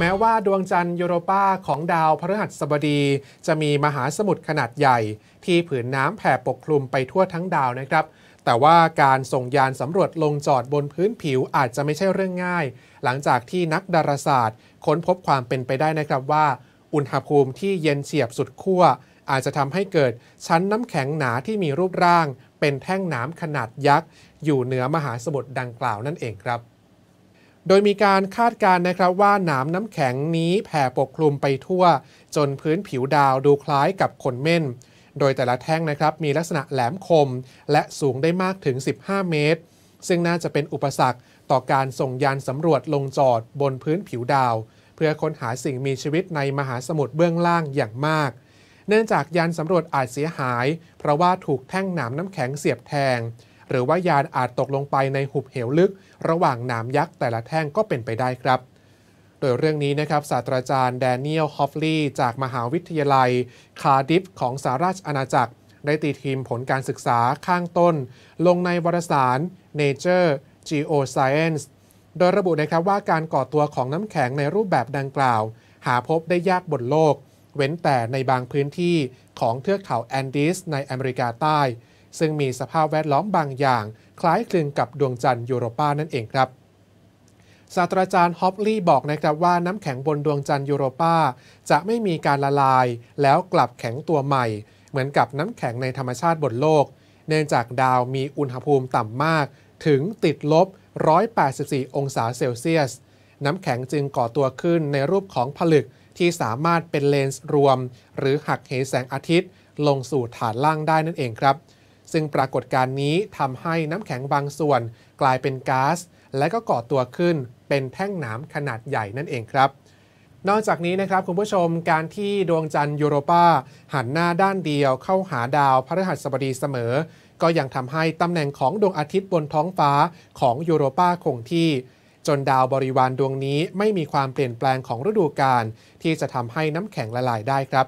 แม้ว่าดวงจันทร์ยูโรปาของดาวพฤหัสบดีจะมีมหาสมุทรขนาดใหญ่ ที่ผืนน้ำแผ่ปกคลุมไปทั่วทั้งดาวนะครับ แต่ว่าการส่งยานสำรวจลงจอดบนพื้นผิวอาจจะไม่ใช่เรื่องง่าย หลังจากที่นักดาราศาสตร์ ค้นพบความเป็นไปได้นะครับว่า อุณหภูมิที่เย็นเฉียบสุดขั้ว อาจจะทำให้เกิดชั้นน้ำแข็งหนาที่มีรูปร่าง เป็นแท่งน้ำขนาดยักษ์อยู่เหนือมหาสมุทรดังกล่าวนั่นเองครับโดยมีการคาดการณ์นะครับว่าหนามน้ำแข็งนี้แผ่ปกคลุมไปทั่วจนพื้นผิวดาวดูคล้ายกับคนเม่น โดยแต่ละแท่งนะครับมีลักษณะแหลมคมและสูงได้มากถึง 15 เมตร ซึ่งน่าจะเป็นอุปสรรคต่อการส่งยานสำรวจลงจอดบนพื้นผิวดาว เพื่อค้นหาสิ่งมีชีวิตในมหาสมุทรเบื้องล่างอย่างมาก เนื่องจากยานสำรวจอาจเสียหาย เพราะว่าถูกแท่งหนามน้ำแข็งเสียบแทงหรือว่ายานอาจตกลงไปในหุบเหวลึก ระหว่างหนามยักษ์แต่ละแท่งก็เป็นไปได้ครับ โดยเรื่องนี้นะครับศาสตราจารย์แดเนียลฮอฟลีย์จากมหาวิทยาลัยคาดิฟของสหราชอาณาจักร ได้ตีทีมผลการศึกษาข้างต้น ลงในวารสาร Nature Geoscience โดยระบุนะครับว่าการก่อตัวของน้ำแข็งในรูปแบบดังกล่าว หาพบได้ยากบนโลก เว้นแต่ในบางพื้นที่ของเทือกเขาแอนดีสในอเมริกาใต้ซึ่งมีสภาพแวดล้อมบางอย่างคล้ายคลึงกับดวงจันทร์ยูโรปานั่นเองครับ ศาสตราจารย์ฮอปลี่บอกนะครับว่าน้ำแข็งบนดวงจันทร์ยูโรปาจะไม่มีการละลายแล้วกลับแข็งตัวใหม่ เหมือนกับน้ำแข็งในธรรมชาติบนโลก เนื่องจากดาวมีอุณหภูมิต่ำมาก ถึงติดลบ 184 องศาเซลเซียส น้ำแข็งจึงก่อตัวขึ้น ในรูปของผลึกที่สามารถเป็นเลนส์รวม หรือหักเหแสงอาทิตย์ ลงสู่ฐานล่างได้นั่นเองครับซึ่งปรากฏการณ์นี้ทำให้น้ำแข็งบางส่วนกลายเป็นก๊าซและก็ก่อตัวขึ้นเป็นแท่งหนามขนาดใหญ่นั่นเองครับ นอกจากนี้นะครับคุณผู้ชมการที่ดวงจันทร์ยูโรปาหันหน้าด้านเดียวเข้าหาดาวพฤหัสบดีเสมอ ก็ยังทำให้ตำแหน่งของดวงอาทิตย์บนท้องฟ้าของยูโรปาคงที่ จนดาวบริวารดวงนี้ไม่มีความเปลี่ยนแปลงของฤดูกาลที่จะทำให้น้ำแข็งละลายได้ครับ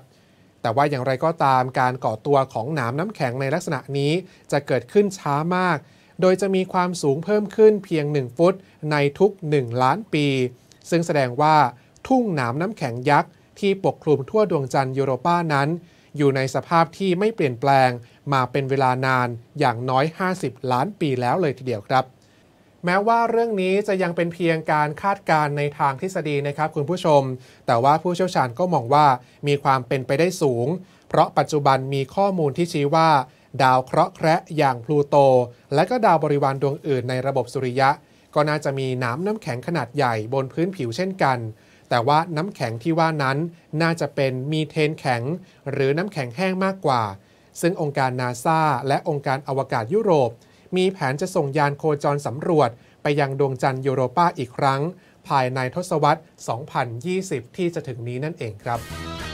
แต่ว่าอย่างไรก็ตามการก่อตัวของหนามน้ำแข็งในลักษณะนี้จะเกิดขึ้นช้ามาก โดยจะมีความสูงเพิ่มขึ้นเพียง 1 ฟุตในทุก 1 ล้านปี ซึ่งแสดงว่าทุ่งหนามน้ำแข็งยักษ์ที่ปกคลุมทั่วดวงจันทร์ยุโรปานั้น อยู่ในสภาพที่ไม่เปลี่ยนแปลง มาเป็นเวลานานอย่างน้อย 50 ล้านปีแล้วเลยทีเดียวครับแม้ว่าเรื่องนี้จะยังเป็นเพียงการคาดการณ์ในทางทฤษฎีนะครับคุณผู้ชม แต่ว่าผู้เชี่ยวชาญก็มองว่ามีความเป็นไปได้สูง เพราะปัจจุบันมีข้อมูลที่ชี้ว่า ดาวเคราะห์แคระอย่างพลูโต และก็ดาวบริวารดวงอื่นในระบบสุริยะ ก็น่าจะมีน้ำน้ำแข็งขนาดใหญ่บนพื้นผิวเช่นกัน แต่ว่าน้ำแข็งที่ว่านั้นน่าจะเป็นมีเทนแข็ง หรือน้ำแข็งแห้งมากกว่า ซึ่งองค์การนาซาและองค์การอวกาศยุโรปมีแผนจะส่งยานโคจรสำรวจไปยังดวงจันทร์ยูโรปาอีกครั้งภายในทศวรรษ 2020 ที่จะถึงนี้นั่นเองครับ